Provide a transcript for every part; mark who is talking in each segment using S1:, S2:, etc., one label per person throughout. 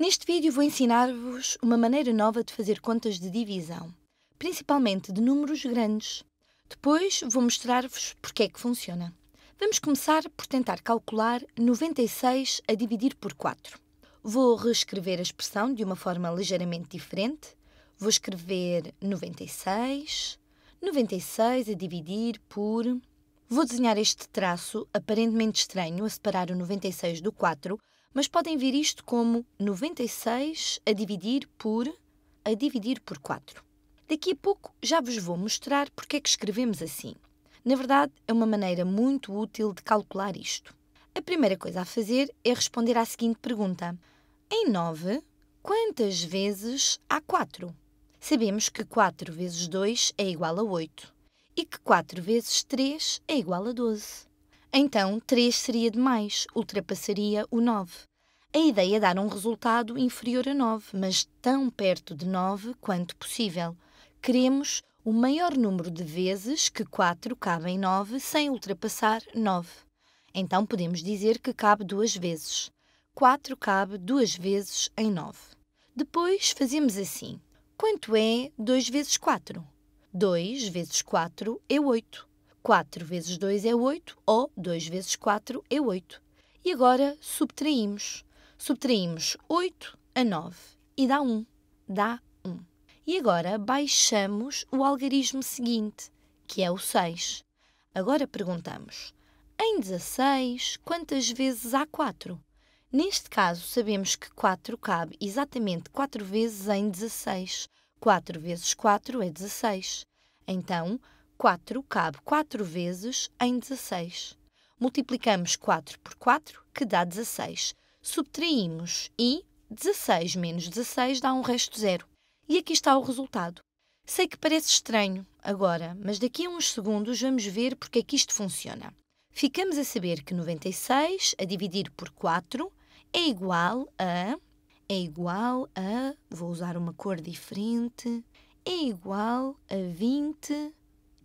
S1: Neste vídeo vou ensinar-vos uma maneira nova de fazer contas de divisão, principalmente de números grandes. Depois vou mostrar-vos porque é que funciona. Vamos começar por tentar calcular 96 a dividir por 4. Vou reescrever a expressão de uma forma ligeiramente diferente. Vou escrever 96, 96 a dividir por... Vou desenhar este traço aparentemente estranho a separar o 96 do 4 mas podem ver isto como 96 a dividir por a dividir por 4. Daqui a pouco já vos vou mostrar porque é que escrevemos assim. Na verdade, é uma maneira muito útil de calcular isto. A primeira coisa a fazer é responder à seguinte pergunta: Em 9, quantas vezes há 4? Sabemos que 4 vezes 2 é igual a 8 e que 4 vezes 3 é igual a 12. Então, 3 seria demais, ultrapassaria o 9. A ideia é dar um resultado inferior a 9, mas tão perto de 9 quanto possível. Queremos o maior número de vezes que 4 cabe em 9 sem ultrapassar 9. Então podemos dizer que cabe duas vezes. 4 cabe duas vezes em 9. Depois fazemos assim. Quanto é 2 vezes 4? 2 vezes 4 é 8. 4 vezes 2 é 8 ou 2 vezes 4 é 8. E agora subtraímos. Subtraímos 8 a 9 e dá 1. Dá 1. E agora baixamos o algarismo seguinte, que é o 6. Agora perguntamos: em 16, quantas vezes há 4? Neste caso, sabemos que 4 cabe exatamente 4 vezes em 16. 4 vezes 4 é 16. Então, 4 cabe 4 vezes em 16. Multiplicamos 4 por 4, que dá 16. Subtraímos e 16 menos 16 dá um resto zero. E aqui está o resultado. Sei que parece estranho agora, mas daqui a uns segundos vamos ver porque é que isto funciona. Ficamos a saber que 96 a dividir por 4 é igual a. é igual a. vou usar uma cor diferente. é igual a 20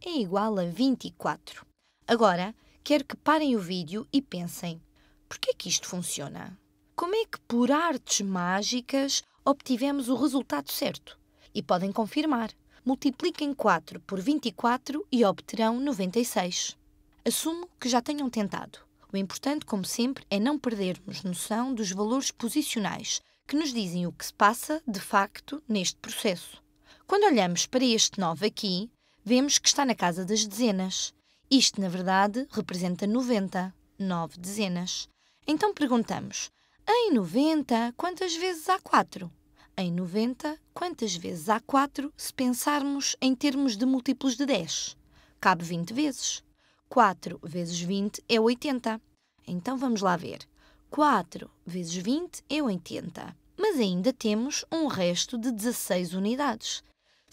S1: é igual a 24. Agora, quero que parem o vídeo e pensem: por que é que isto funciona? Como é que, por artes mágicas, obtivemos o resultado certo? E podem confirmar. Multipliquem 4 por 24 e obterão 96. Assumo que já tenham tentado. O importante, como sempre, é não perdermos noção dos valores posicionais que nos dizem o que se passa de facto neste processo. Quando olhamos para este 9 aqui, vemos que está na casa das dezenas. Isto, na verdade, representa 90, 9 dezenas. Então perguntamos: em 90, quantas vezes há 4? Em 90, quantas vezes há 4 se pensarmos em termos de múltiplos de 10? Cabe 20 vezes. 4 vezes 20 é 80. Então vamos lá ver. 4 vezes 20 é 80. Mas ainda temos um resto de 16 unidades.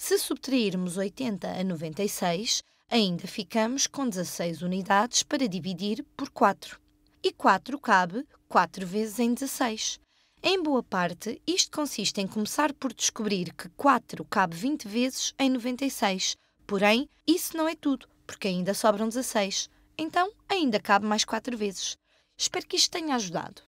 S1: Se subtrairmos 80 a 96, ainda ficamos com 16 unidades para dividir por 4. E 4 cabe 4 vezes em 16. Em boa parte, isto consiste em começar por descobrir que 4 cabe 20 vezes em 96. Porém, isso não é tudo, porque ainda sobram 16. Então, ainda cabe mais 4 vezes. Espero que isto tenha ajudado.